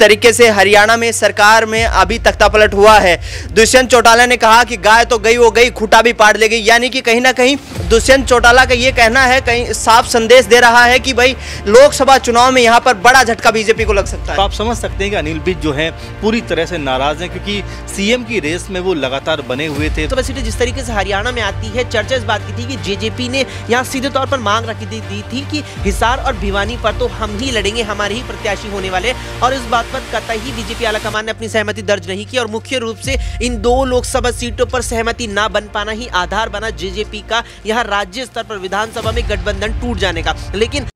तरीके से हरियाणा में सरकार में अभी तख्तापलट हुआ है दुष्यंत चौटाला ने कहा कि गाय तो गई वो गई खुटा भी पाट लेगी यानी कि कहीं ना कहीं दुष्यंत चौटाला का ये कहना है कहीं साफ संदेश दे रहा है कि भाई लोकसभा चुनाव में यहाँ पर बड़ा झटका बीजेपी को लग सकता है तो आप समझ सकते हैं कि अनिल बिज जो है पूरी तरह से नाराज है क्योंकि सीएम की रेस में वो लगातार बने हुए थे तो वैसे तो जिस तरीके से हरियाणा में आती है चर्चा इस बात की थी कि जेजेपी ने यहाँ सीधे तौर पर मांग रखी दी थी कि हिसार और भिवानी पर तो हम ही लड़ेंगे हमारे ही प्रत्याशी होने वाले और इस बात पर कतई बीजेपी आलाकमान ने अपनी सहमति दर्ज नहीं की और मुख्य रूप से इन दो लोकसभा सीटों पर सहमति ना बन पाना ही आधार बना जेजेपी का यहाँ राज्य स्तर पर विधानसभा में गठबंधन टूट जाने का लेकिन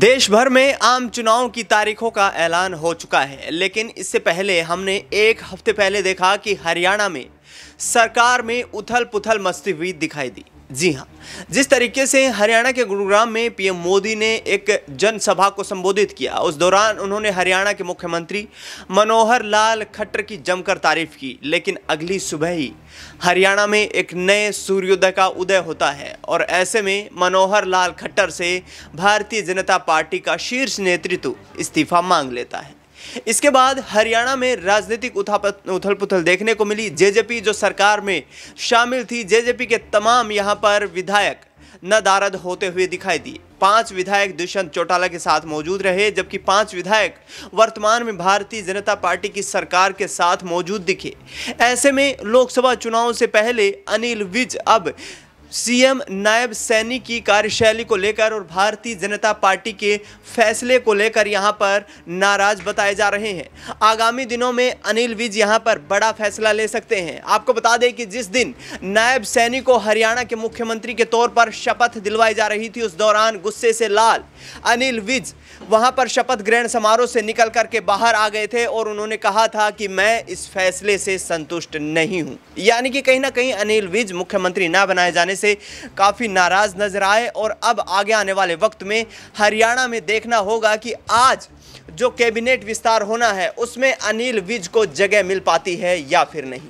देश भर में आम चुनाव की तारीखों का ऐलान हो चुका है लेकिन इससे पहले हमने एक हफ्ते पहले देखा कि हरियाणा में सरकार में उथल पुथल मस्ती हुई दिखाई दी जी हाँ जिस तरीके से हरियाणा के गुरुग्राम में पीएम मोदी ने एक जनसभा को संबोधित किया उस दौरान उन्होंने हरियाणा के मुख्यमंत्री मनोहर लाल खट्टर की जमकर तारीफ की लेकिन अगली सुबह ही हरियाणा में एक नए सूर्योदय का उदय होता है और ऐसे में मनोहर लाल खट्टर से भारतीय जनता पार्टी का शीर्ष नेतृत्व इस्तीफा मांग लेता है इसके बाद हरियाणा में राजनीतिक उथल पुथल देखने को मिली जेजेपी जो सरकार में शामिल थी जेजेपी के तमाम यहाँ पर विधायक नदारद होते हुए दिखाई दिए पांच विधायक दुष्यंत चौटाला के साथ मौजूद रहे जबकि पांच विधायक वर्तमान में भारतीय जनता पार्टी की सरकार के साथ मौजूद दिखे ऐसे में लोकसभा चुनाव से पहले अनिल विज अब सीएम नायब सैनी की कार्यशैली को लेकर और भारतीय जनता पार्टी के फैसले को लेकर यहां पर नाराज बताए जा रहे हैं आगामी दिनों में अनिल विज यहां पर बड़ा फैसला ले सकते हैं आपको बता दें कि जिस दिन नायब सैनी को हरियाणा के मुख्यमंत्री के तौर पर शपथ दिलवाई जा रही थी उस दौरान गुस्से से लाल अनिल विज वहाँ पर शपथ ग्रहण समारोह से निकल करके बाहर आ गए थे और उन्होंने कहा था कि मैं इस फैसले से संतुष्ट नहीं हूँ यानी कि कहीं ना कहीं अनिल विज मुख्यमंत्री ना बनाए जाने से काफ़ी नाराज़ नज़र आए और अब आगे आने वाले वक्त में हरियाणा में देखना होगा कि आज जो कैबिनेट विस्तार होना है उसमें अनिल विज को जगह मिल पाती है या फिर नहीं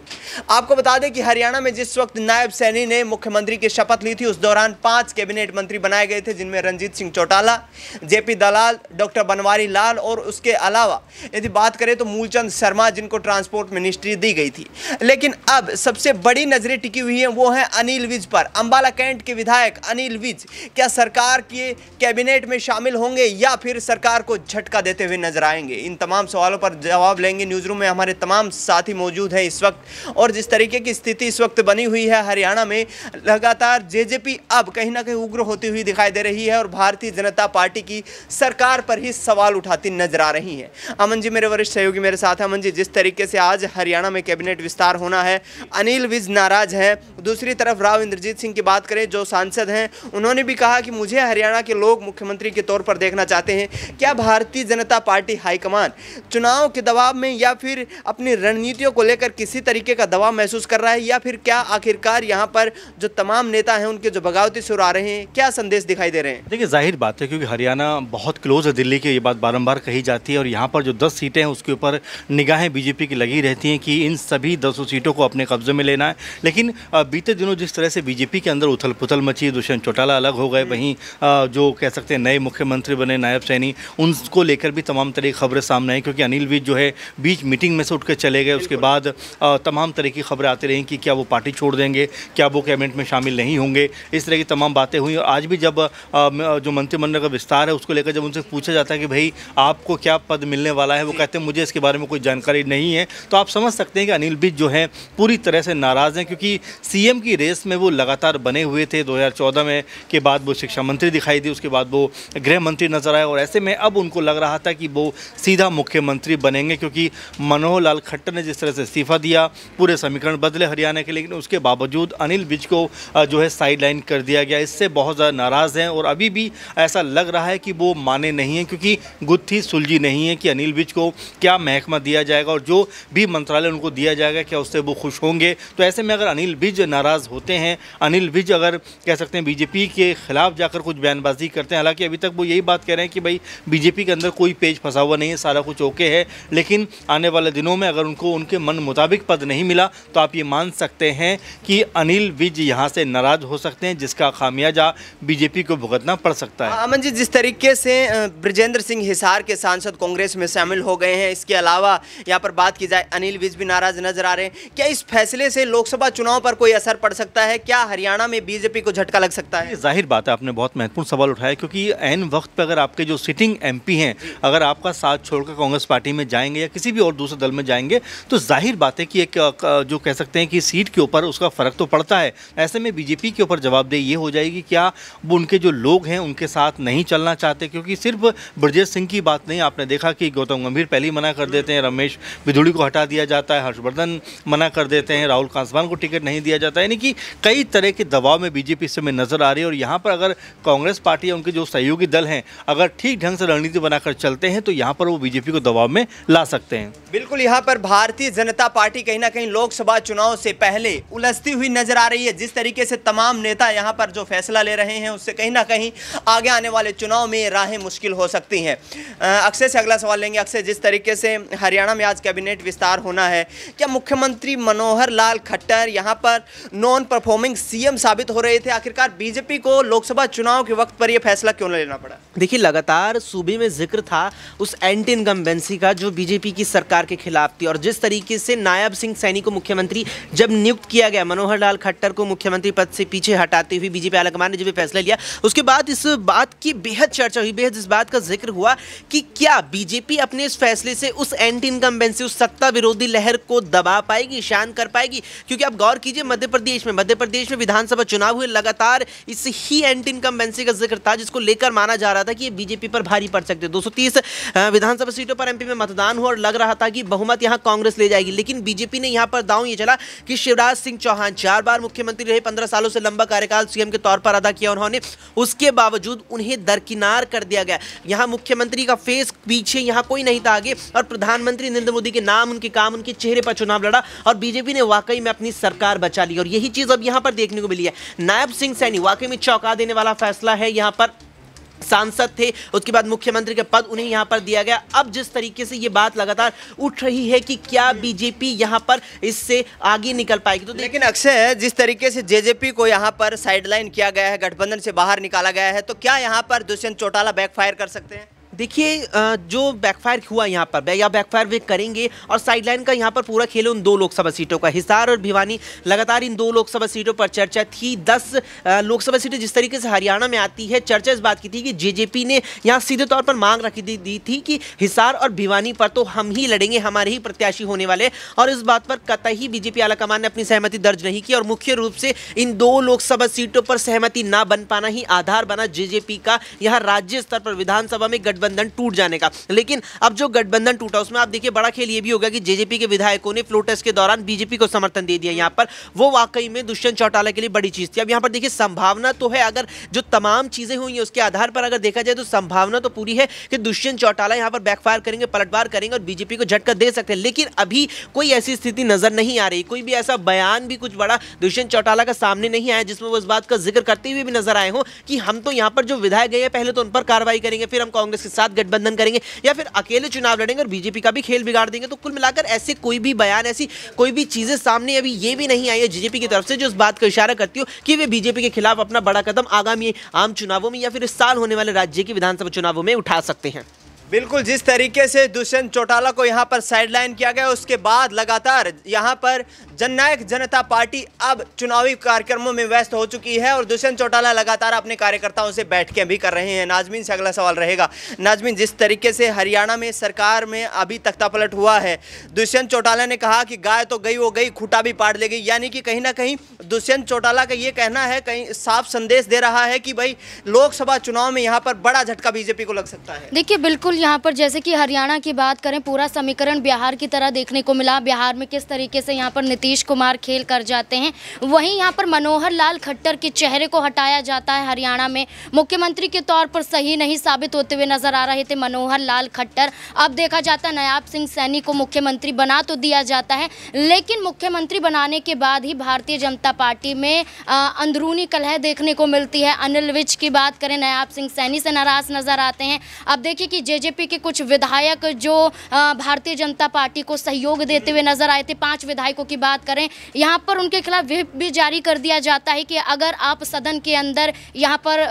आपको बता दें कि हरियाणा में जिस वक्त नायब सैनी ने मुख्यमंत्री की शपथ ली थी उस दौरान पांच कैबिनेट मंत्री बनाए गए थे जिनमें रंजीत सिंह चौटाला जेपी दलाल डॉक्टर बनवारी लाल और उसके अलावा यदि बात करें तो मूलचंद शर्मा जिनको ट्रांसपोर्ट मिनिस्ट्री दी गई थी लेकिन अब सबसे बड़ी नज़रें टिकी हुई हैं वो हैं अनिल विज पर अंबाला कैंट के विधायक अनिल विज क्या सरकार के कैबिनेट में शामिल होंगे या फिर सरकार को झटका देते हुए नजर आएंगे इन तमाम सवालों पर जवाब लेंगे न्यूज़ रूम में हमारे तमाम साथी मौजूद हैं इस वक्त और जिस तरीके की स्थिति इस वक्त बनी हुई है हरियाणा में लगातार जेजेपी अब कहीं ना कहीं उग्र होती हुई दिखाई दे रही है और भारतीय जनता पार्टी की सरकार पर ही सवाल उठाती नजर आ रही है अमन जी मेरे वरिष्ठ सहयोगी मेरे साथ अमन जी जिस तरीके से आज हरियाणा में कैबिनेट विस्तार होना है अनिल विज नाराज है दूसरी तरफ राव इंद्रजीत सिंह की बात करें जो सांसद हैं उन्होंने भी कहा कि मुझे हरियाणा के लोग मुख्यमंत्री के तौर पर देखना चाहते हैं क्या भारतीय जनता जनता पार्टी हाईकमान चुनाव के दबाव में या फिर अपनी रणनीतियों को लेकर किसी तरीके का दबाव महसूस कर रहा है या फिर क्या आखिरकार यहाँ पर जो तमाम नेता हैं उनके जो बगावती सुर आ रहे हैं क्या संदेश दिखाई दे रहे हैं देखिए जाहिर बात है क्योंकि हरियाणा बहुत क्लोज है दिल्ली की ये बात बारम्बार कही जाती है और यहाँ पर जो दस सीटें हैं उसके ऊपर निगाहें बीजेपी की लगी रहती हैं कि इन सभी दसों सीटों को अपने कब्जे में लेना है लेकिन बीते दिनों जिस तरह से बीजेपी के अंदर उथल पुथल मची दुष्यंत चौटाला अलग हो गए हम्म। वहीं जो कह सकते हैं नए मुख्यमंत्री बने नायब सैनी उनको लेकर भी तमाम तरह की खबरें सामने आई क्योंकि अनिल विज जो है बीच मीटिंग में से उठ कर चले गए उसके बाद तमाम तरह की खबरें आती रहीं कि क्या वो पार्टी छोड़ देंगे क्या वो कैबिनेट में शामिल नहीं होंगे इस तरह की तमाम बातें हुई और आज भी जब जो मंत्रिमंडल का विस्तार है उसको लेकर जब उनसे पूछा जाता है कि भाई आपको क्या पद मिलने वाला है वो कहते हैं मुझे इसके बारे में कोई जानकारी नहीं है तो आप समझ सकते हैं कि अनिल विज जो है पूरी तरह से नाराज़ हैं क्योंकि सी की रेस में वो लगातार बने हुए थे दो में के बाद वो शिक्षा मंत्री दिखाई दी उसके बाद वो गृह मंत्री नजर आए और ऐसे में अब उनको लग रहा था कि वो सीधा मुख्यमंत्री बनेंगे क्योंकि मनोहर लाल खट्टर ने जिस तरह से इस्तीफा दिया पूरे समीकरण बदले हरियाणा के लेकिन उसके बावजूद अनिल विज को जो है साइड कर दिया गया इससे बहुत ज़्यादा नाराज़ हैं और अभी भी ऐसा लग रहा है कि वो माने नहीं हैं क्योंकि गुत्थी सुलझी नहीं है कि अनिल विज को क्या महकमा दिया जाएगा और जो भी मंत्रालय उनको दिया जाएगा क्या उससे वो खुश होंगे तो ऐसे में अगर अनिल विज नाराज़ होते हैं अनिल विज अगर कह सकते हैं बीजेपी के खिलाफ जाकर कुछ बयानबाजी करते हैं हालांकि अभी तक वो यही बात कह रहे हैं कि भाई बीजेपी के अंदर कोई पेज फंसा हुआ नहीं है सारा कुछ ओके है लेकिन आने वाले दिनों में अगर उनको उनके मन मुताबिक पद नहीं मिला तो आप ये मान सकते हैं कि अनिल विज यहाँ से नाराज हो सकते हैं जिसका खामियाजा बीजेपी को भुगतना पड़ सकता है अमन जी जिस तरीके से ब्रजेंद्र सिंह हिसार के सांसद कांग्रेस में शामिल हो गए हैं इसके अलावा यहाँ पर बात की जाए अनिल विज भी नाराज नजर आ रहे हैं क्या इस फैसले से लोकसभा चुनाव पर कोई असर पड़ सकता है क्या हरियाणा में बीजेपी को झटका लग सकता है जाहिर बात है आपने बहुत महत्वपूर्ण सवाल उठाया क्योंकि एन वक्त पर अगर आपके जो सिटिंग एम हैं अगर अगर आपका साथ छोड़कर कांग्रेस पार्टी में जाएंगे या किसी भी और दूसरे दल में जाएंगे तो जाहिर बात है कि एक जो कह सकते हैं कि सीट के ऊपर उसका फ़र्क तो पड़ता है ऐसे में बीजेपी के ऊपर जवाबदेही ये हो जाएगी क्या उनके जो लोग हैं उनके साथ नहीं चलना चाहते क्योंकि सिर्फ ब्रजेश सिंह की बात नहीं आपने देखा कि गौतम गंभीर पहले ही मना कर देते हैं रमेश बिधुड़ी को हटा दिया जाता है हर्षवर्धन मना कर देते हैं राहुल कांसवान को टिकट नहीं दिया जाता यानी कि कई तरह के दबाव में बीजेपी इस समय नज़र आ रही है और यहाँ पर अगर कांग्रेस पार्टी या उनके जो सहयोगी दल हैं अगर ठीक ढंग से रणनीति बनाकर चल चलते हैं तो यहाँ पर वो बीजेपी को दबाव में ला सकते हैं बिल्कुल यहाँ पर भारतीय जनता पार्टी कहीं ना कहीं लोकसभा चुनाव से पहले उलझती हुई नजर आ रही है जिस तरीके से तमाम नेता यहाँ पर जो फैसला ले रहे हैं उससे कहीं ना कहीं आगे आने वाले चुनाव में राहें मुश्किल हो सकती हैं अक्षय से अगला सवाल लेंगे अक्षय जिस तरीके से हरियाणा में आज कैबिनेट विस्तार होना है क्या मुख्यमंत्री मनोहर लाल खट्टर यहाँ पर नॉन परफॉर्मिंग सीएम साबित हो रहे थे आखिरकार बीजेपी को लोकसभा चुनाव के वक्त पर यह फैसला क्यों लेना पड़ा देखिए लगातार सूबे में जिक्र था था उस एंटी इनकम्बेंसी का जो बीजेपी की सरकार के खिलाफ थी और जिस तरीके से नायब सिंह सैनी को मुख्यमंत्री जब नियुक्त किया गया मनोहर लाल खट्टर को मुख्यमंत्री पद से पीछे हटाते हुए बीजेपी आलाकमान ने जब फैसला लिया उसके बाद इस बात की बेहद चर्चा हुई बेहद इस बात का जिक्र हुआ कि क्या बीजेपी अपने इस फैसले से उस एंटी इनकम्बेंसी उस सत्ता विरोधी लहर को दबा पाएगी शांत कर पाएगी क्योंकि आप गौर कीजिए मध्य प्रदेश में मध्य प्रदेश में विधानसभा चुनाव हुए लगातार इस ही एंटी इनकम्बेंसी का जिक्र था जिसको लेकर माना जा रहा था कि ये बीजेपी पर भारी पड़ सकते दो सौ तीस 26 विधानसभा सीटों पर एमपी में मतदान हुआ और लग रहा था कि बहुमत यहां कांग्रेस ले जाएगी लेकिन बीजेपी ने यहां पर दाव यह चला कि शिवराज सिंह चौहान चार बार मुख्यमंत्री रहे पंद्रह सालों से लंबा कार्यकाल सीएम के तौर पर अदा किया उन्होंने उसके बावजूद उन्हें दरकिनार कर दिया गया यहां मुख्यमंत्री का फेस पीछे यहां कोई नहीं था आगे और प्रधानमंत्री नरेंद्र मोदी के नाम उनके काम उनके चेहरे पर चुनाव लड़ा और बीजेपी ने वाकई में अपनी सरकार बचा ली और यही चीज अब यहां पर देखने को मिली है नायब सिंह सैनी वाकई में चौंका देने वाला फैसला है यहां पर सांसद थे उसके बाद मुख्यमंत्री का पद उन्हें यहाँ पर दिया गया अब जिस तरीके से ये बात लगातार उठ रही है कि क्या बीजेपी यहाँ पर इससे आगे निकल पाएगी तो लेकिन अक्षय जिस तरीके से जेजेपी को यहाँ पर साइडलाइन किया गया है गठबंधन से बाहर निकाला गया है तो क्या यहाँ पर दुष्यंत चौटाला बैकफायर कर सकते हैं देखिए जो बैकफायर हुआ यहाँ पर या बैकफायर वे करेंगे और साइडलाइन का यहाँ पर पूरा खेल उन दो लोकसभा सीटों का हिसार और भिवानी लगातार इन दो लोकसभा सीटों पर चर्चा थी दस लोकसभा सीटें जिस तरीके से हरियाणा में आती है चर्चा इस बात की थी कि जेजेपी ने यहाँ सीधे तौर पर मांग रखी दी, दी थी कि हिसार और भिवानी पर तो हम ही लड़ेंगे हमारे ही प्रत्याशी होने वाले और इस बात पर कतई बीजेपी आलाकमान ने अपनी सहमति दर्ज नहीं की और मुख्य रूप से इन दो लोकसभा सीटों पर सहमति ना बन पाना ही आधार बना जेजेपी का यहाँ राज्य स्तर पर विधानसभा में गठबंधन गठबंधन टूट जाने का लेकिन अब जो गठबंधन टूटा उसमें आप देखिए बड़ा खेल ये भी होगा कि जेजेपी के विधायकों ने फ्लो टेस्ट के दौरान बीजेपी को समर्थन दे दिया यहाँ पर वो वाकई में दुष्यंत चौटाला के लिए बड़ी चीज़ थी अब यहाँ पर देखिए संभावना तो है अगर जो तमाम चीज़ें हुई हैं उसके आधार पर अगर देखा जाए तो संभावना तो पूरी है कि दुष्यंत चौटाला यहाँ पर बैकफायर करेंगे पलटवार करेंगे और बीजेपी को झटका दे सकते हैं लेकिन अभी कोई ऐसी स्थिति नजर नहीं आ रही कोई भी ऐसा बयान भी कुछ बड़ा दुष्यंत चौटाला का सामने नहीं आया जिसमें वो इस बात का जिक्र करते हुए भी नजर आए हो कि हम तो यहाँ पर जो विधायक गए हैं पहले तो उन पर कार्रवाई करेंगे फिर हम कांग्रेस के साथ गठबंधन करेंगे या फिर अकेले चुनाव लड़ेंगे और बीजेपी का भी खेल बिगाड़ देंगे तो कुल मिलाकर ऐसे कोई भी बयान ऐसी कोई भी चीज़ें सामने अभी ये भी नहीं आई है बीजेपी की तरफ से जो इस बात का इशारा करती हो कि वे बीजेपी के खिलाफ अपना बड़ा कदम आगामी आम चुनावों में या फिर इस साल होने वाले राज्य की विधानसभा चुनावों में उठा सकते हैं बिल्कुल जिस तरीके से दुष्यंत चौटाला को यहाँ पर साइडलाइन किया गया उसके बाद लगातार यहाँ पर जननायक जनता पार्टी अब चुनावी कार्यक्रमों में व्यस्त हो चुकी है और दुष्यंत चौटाला लगातार अपने कार्यकर्ताओं से बैठकें भी कर रहे हैं नाजमीन से अगला सवाल रहेगा नाजमीन जिस तरीके से हरियाणा में सरकार में अभी तख्तापलट हुआ है दुष्यंत चौटाला ने कहा कि गाय तो गई वो गई खूटा भी पाट ले गई यानी कि कहीं ना कहीं दुष्यंत चौटाला का ये कहना है कहीं साफ संदेश दे रहा है कि भाई लोकसभा चुनाव में यहाँ पर बड़ा झटका बीजेपी को लग सकता है देखिए बिल्कुल यहाँ पर जैसे कि हरियाणा की बात करें पूरा समीकरण बिहार की तरह देखने को मिला बिहार में किस तरीके से यहाँ पर नीतीश कुमार खेल कर जाते हैं वहीं यहाँ पर मनोहर लाल खट्टर के चेहरे को हटाया जाता है हरियाणा में मुख्यमंत्री के तौर पर सही नहीं साबित होते हुए नजर आ रहे थे मनोहर लाल खट्टर अब देखा जाता है नयाब सिंह सैनी को मुख्यमंत्री बना तो दिया जाता है लेकिन मुख्यमंत्री बनाने के बाद ही भारतीय जनता पार्टी में अंदरूनी कलह देखने को मिलती है अनिल विज की बात करें नयाब सिंह सैनी से नाराज़ नज़र आते हैं अब देखिए कि जेजेपी के कुछ विधायक जो भारतीय जनता पार्टी को सहयोग देते हुए नज़र आए थे पांच विधायकों की बात करें यहाँ पर उनके खिलाफ व्हिप भी जारी कर दिया जाता है कि अगर आप सदन के अंदर यहाँ पर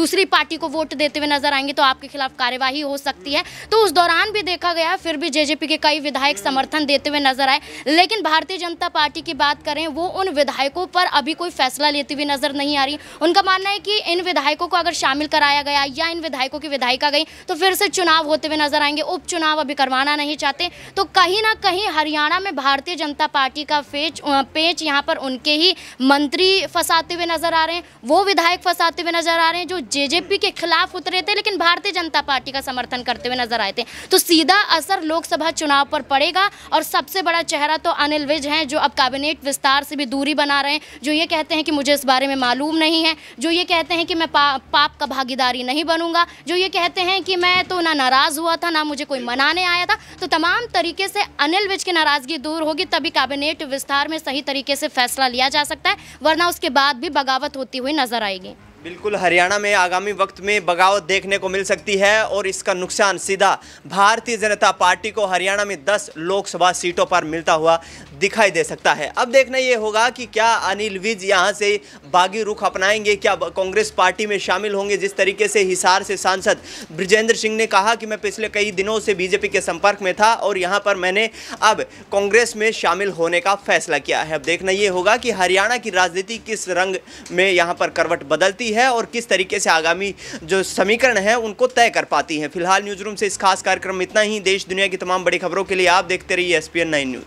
दूसरी पार्टी को वोट देते हुए नजर आएंगे तो आपके खिलाफ कार्यवाही हो सकती है तो उस दौरान भी देखा गया फिर भी जेजेपी के कई विधायक समर्थन देते हुए नजर आए लेकिन भारतीय जनता पार्टी की बात करें वो उन विधायक विधायकों पर अभी कोई फैसला लेती हुई नजर नहीं आ रही उनका मानना है कि इन विधायकों को अगर शामिल कराया गया या इन विधायकों की विधायिका गई तो फिर से चुनाव होते हुए नजर आएंगे उपचुनाव अभी करवाना नहीं चाहते तो कहीं ना कहीं हरियाणा में भारतीय जनता पार्टी का फेच पेच यहाँ पर उनके ही मंत्री फंसाते हुए नजर आ रहे हैं वो विधायक फंसाते हुए नजर आ रहे हैं जो जे के खिलाफ उतरे थे लेकिन भारतीय जनता पार्टी का समर्थन करते हुए नजर आए थे तो सीधा असर लोकसभा चुनाव पर पड़ेगा और सबसे बड़ा चेहरा तो अनिल विज हैं जो अब कैबिनेट विस्तार से भी दूरी बना बना रहे हैं जो ये कहते हैं कि मुझे इस बारे में मालूम नहीं है जो ये कहते हैं कि मैं पा, पाप का भागीदारी नहीं बनूंगा जो ये कहते हैं कि मैं तो ना नाराज़ हुआ था ना मुझे कोई मनाने आया था तो तमाम तरीके से अनिल विज की नाराज़गी दूर होगी तभी कैबिनेट विस्तार में सही तरीके से फैसला लिया जा सकता है वरना उसके बाद भी बगावत होती हुई नजर आएगी बिल्कुल हरियाणा में आगामी वक्त में बगावत देखने को मिल सकती है और इसका नुकसान सीधा भारतीय जनता पार्टी को हरियाणा में 10 लोकसभा सीटों पर मिलता हुआ दिखाई दे सकता है अब देखना ये होगा कि क्या अनिल विज यहाँ से बागी रुख अपनाएंगे क्या कांग्रेस पार्टी में शामिल होंगे जिस तरीके से हिसार से सांसद ब्रजेंद्र सिंह ने कहा कि मैं पिछले कई दिनों से बीजेपी के संपर्क में था और यहाँ पर मैंने अब कांग्रेस में शामिल होने का फैसला किया है अब देखना ये होगा कि हरियाणा की राजनीति किस रंग में यहाँ पर करवट बदलती है और किस तरीके से आगामी जो समीकरण है उनको तय कर पाती है फिलहाल न्यूज़ रूम से इस खास कार्यक्रम इतना ही देश दुनिया की तमाम बड़ी खबरों के लिए आप देखते रहिए एस पी न्यूज़